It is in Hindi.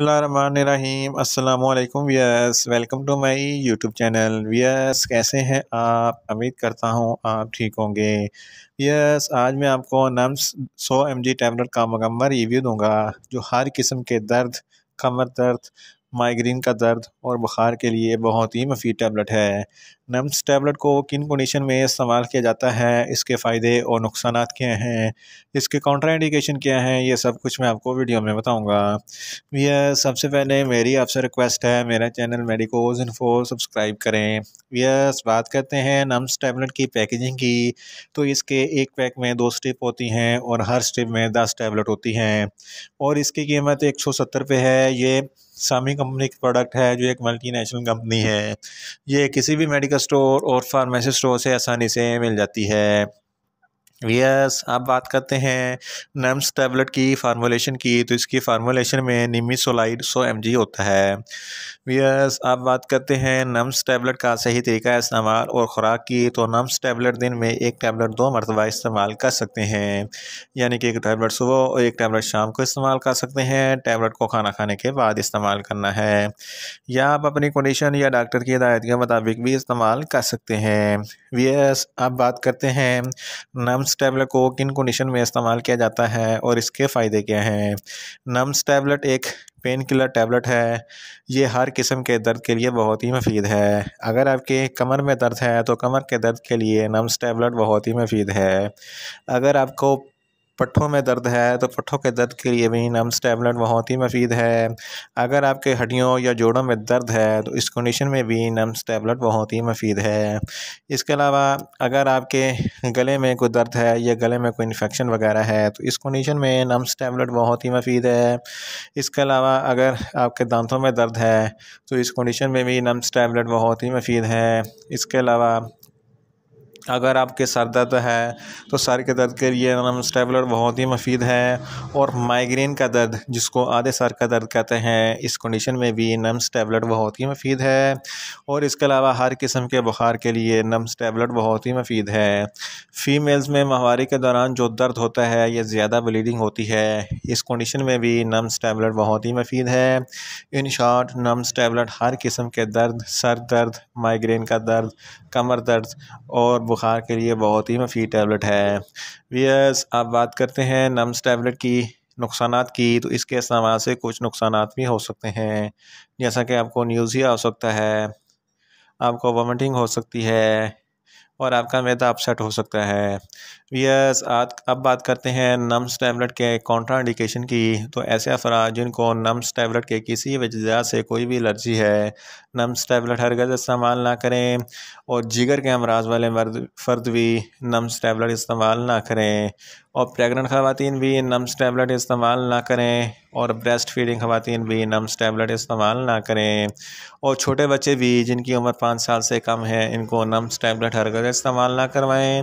अस्सलाम viewers welcome to my YouTube channel viewers कैसे हैं आप उम्मीद करता हूं आप ठीक होंगे यस आज मैं आपको नम्स 100 एम जी टैबलेट का मकम्मल रिव्यू दूंगा जो हर किस्म के दर्द कमर दर्द माइग्रेन का दर्द और बुखार के लिए बहुत ही मफी टैबलेट है नम्स टैबलेट को किन कंडीशन में इस्तेमाल किया जाता है इसके फ़ायदे और नुकसान क्या हैं इसके इंडिकेशन क्या हैं ये सब कुछ मैं आपको वीडियो में बताऊँगा भैया सबसे पहले मेरी आपसे रिक्वेस्ट है मेरा चैनल मेडिकोज इन्फो सब्सक्राइब करें ये बात करते हैं नम्स टैबलेट की पैकेजिंग की तो इसके एक पैक में दो स्टिप होती हैं और हर स्टिप में दस टैबलेट होती हैं और इसकी कीमत एक सौ सत्तर रुपये है ये सामी कंपनी का प्रोडक्ट है जो एक मल्टीनेशनल कंपनी है ये किसी भी मेडिकल स्टोर और फार्मेसी स्टोर से आसानी से मिल जाती है यस yes, अब बात करते हैं नम्स टैबलेट की फार्मोलेशन की तो इसकी फार्मूलेशन में सोलाइड सो एम होता है यस yes, अब बात करते हैं नम्स टैबलेट का सही तरीका इस्तेमाल और ख़ुराक की तो नम्स टैबलेट दिन में एक टैबलेट दो मरतबा इस्तेमाल कर सकते हैं यानी कि एक टैबलेट सुबह और एक टैबलेट शाम को इस्तेमाल कर सकते हैं टैबलेट को खाना खाने के बाद इस्तेमाल करना है या आप अपनी कंडीशन या डॉक्टर की हदायत के मुताबिक भी इस्तेमाल कर सकते हैं वी आप अब बात करते हैं नम्स नम्स टैबलेट को किन कंडीशन में इस्तेमाल किया जाता है और इसके फ़ायदे क्या हैं नम्स टैबलेट एक पेन किलर टैबलेट है ये हर किस्म के दर्द के लिए बहुत ही मफीद है अगर आपके कमर में दर्द है तो कमर के दर्द के लिए नम्स टैबलेट बहुत ही मफीद है अगर आपको पट्ठों में दर्द है तो पट्ठों के दर्द के लिए भी नम्स टैबलेट बहुत ही मफीद है अगर आपके हड्डियों या जोड़ों में दर्द है तो इस कंडीशन में भी नम्स टैबलेट बहुत ही मफीद है इसके अलावा अगर आपके गले में कोई दर्द है या गले में कोई इन्फेक्शन वगैरह है तो इस कंडीशन में नम्स टैबलेट बहुत ही मफीद है इसके अलावा अगर आपके दांतों में दर्द है तो इस कंडीशन में भी नम्स टैबलेट बहुत ही मफीद है इसके अलावा अगर आपके सर दर्द है तो सर के दर्द के लिए नम स्टेबलर बहुत ही मफीद है और माइग्रेन का दर्द जिसको आधे सर का दर्द कहते हैं इस कंडीशन में भी नम स्टेबलर बहुत ही मफीद है और इसके अलावा हर किस्म के बुखार के लिए नम स्टेबलर बहुत ही मफीद है फ़ीमेल्स में माहवारी के दौरान जो दर्द होता है या ज़्यादा ब्लीडिंग होती है इस कंडीशन में भी नम्स टैबलेट बहुत ही मफीद है इन शॉर्ट नम्स टैबलेट हर किस्म के दर्द सर दर्द माइग्रेन का दर्द कमर दर्द और बुखार के लिए बहुत ही मफी टैबलेट है वीयर्स आप बात करते हैं नम्स टैबलेट की नुकसान की तो इसके इस्तेमाल से कुछ नुकसान भी हो सकते हैं जैसा कि आपको न्यूज़िया हो सकता है आपको वॉमिटिंग हो सकती है और आपका मैदा अपसेट हो सकता है यस आज अब बात करते हैं नम्स टैबलेट के कॉन्ट्रा इंडिकेशन की तो ऐसे अफराज जिनको नम्स टैबलेट के किसी वजह से कोई भी एलर्जी है नम्स टैबलेट हर गज़ इस्तेमाल ना करें और जिगर के अमराज वाले मर्द फ़र्द भी नम्स टैबलेट इस्तेमाल ना करें और प्रेगनेंट ख़वान भी नम्स टैबलेट इस्तेमाल ना करें और ब्रेस्ट फीडिंग खातन भी नम्स टैबलेट इस्तेमाल ना करें और छोटे बच्चे भी जिनकी उम्र पाँच साल से कम है इनको नम्स टैबलेट हर हरगज़ इस्तेमाल ना करवाएं